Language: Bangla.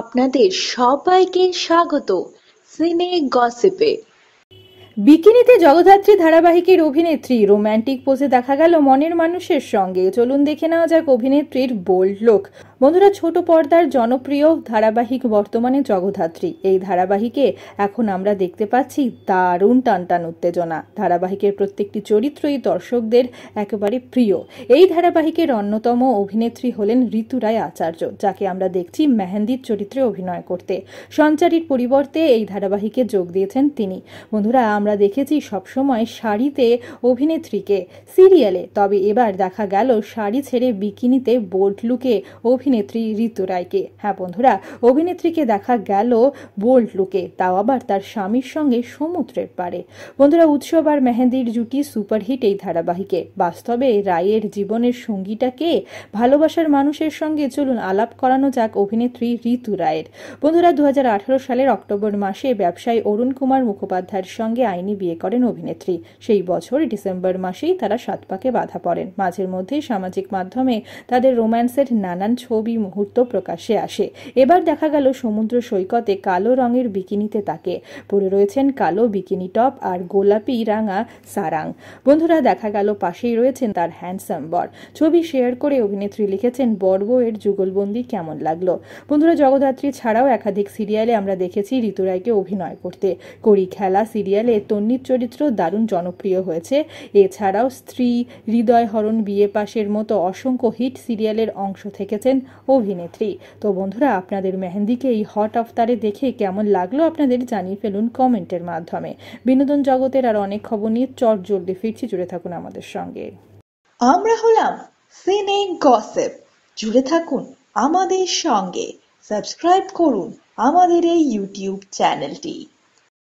আপনাদের সবাইকে স্বাগত সিনে গসিপে বিকিনিতে জগদ্ধাত্রী ধারাবাহিকের অভিনেত্রী রোম্যান্টিক পোজে দেখা গেল মনের মানুষের সঙ্গে চলুন দেখে নেওয়া যাক অভিনেত্রীর বোল্ড লোক বন্ধুরা ছোট পর্দার জনপ্রিয় ধারাবাহিক বর্তমানে জগধাত্রী এই ধারাবাহিকে এখন আমরা দেখতে পাচ্ছি দারুণ টানটান উত্তেজনা ধারাবাহিকের প্রত্যেকটি চরিত্রই দর্শকদের একেবারে প্রিয় এই ধারাবাহিকের অন্যতম অভিনেত্রী হলেন ঋতুরায় আচার্য যাকে আমরা দেখছি মেহেন্দির চরিত্রে অভিনয় করতে সঞ্চারীর পরিবর্তে এই ধারাবাহিকে যোগ দিয়েছেন তিনি বন্ধুরা আমরা দেখেছি সবসময় শাড়িতে অভিনেত্রীকে সিরিয়ালে তবে এবার দেখা গেল শাড়ি ছেড়ে বিকিনিতে বোল্ড লুকে অভি অভিনেত্রী ঋতু রায়কে হ্যাঁ বন্ধুরা অভিনেত্রীকে দেখা গেল বোল্ড লুকে তাও আবার তার স্বামীর সঙ্গে সমুদ্রের পারে বন্ধুরা উৎসব আর মেহেন্দির জুটি সুপারহিট এই ধারাবাহিকে বাস্তবে রায়ের জীবনের সঙ্গীটা কে ভালোবাসার মানুষের সঙ্গে চলুন আলাপ করানো যাক অভিনেত্রী ঋতু রায়ের বন্ধুরা দু সালের অক্টোবর মাসে ব্যবসায়ী অরুণ কুমার মুখোপাধ্যায়ের সঙ্গে আইনি বিয়ে করেন অভিনেত্রী সেই বছর ডিসেম্বর মাসেই তারা সাতপাকে বাধা পড়েন মাঝের মধ্যেই সামাজিক মাধ্যমে তাদের রোম্যান্সের নানান ছবি কবি মুহূর্ত প্রকাশে আসে এবার দেখা গেল সমুদ্র সৈকতে কালো রঙের বিকিনিতে তাকে পরে রয়েছেন কালো বিকিনি টপ আর গোলাপি রাঙা সারাং বন্ধুরা দেখা গেল পাশেই রয়েছেন তার হ্যান্ডসাম বর ছবি শেয়ার করে অভিনেত্রী লিখেছেন বর্ব এর যুগলবন্দি কেমন লাগলো বন্ধুরা জগদ্ধাত্রী ছাড়াও একাধিক সিরিয়ালে আমরা দেখেছি ঋতুরায়কে অভিনয় করতে করি খেলা সিরিয়ালে তন্নির চরিত্র দারুণ জনপ্রিয় হয়েছে এছাড়াও স্ত্রী হৃদয় হরণ বিয়ে পাশের মতো অসংখ্য হিট সিরিয়ালের অংশ থেকেছেন অভিনেত্রী তো বন্ধুরা আপনাদের মেহেন্দিকে এই হট অফতারে দেখে কেমন লাগলো আপনাদের জানিয়ে ফেলুন কমেন্টের মাধ্যমে বিনোদন জগতের আর অনেক খবর নিয়ে চট জলদি ফিরছি জুড়ে থাকুন আমাদের সঙ্গে আমরা হলাম সিনে গসেপ জুড়ে থাকুন আমাদের সঙ্গে সাবস্ক্রাইব করুন আমাদের এই ইউটিউব চ্যানেলটি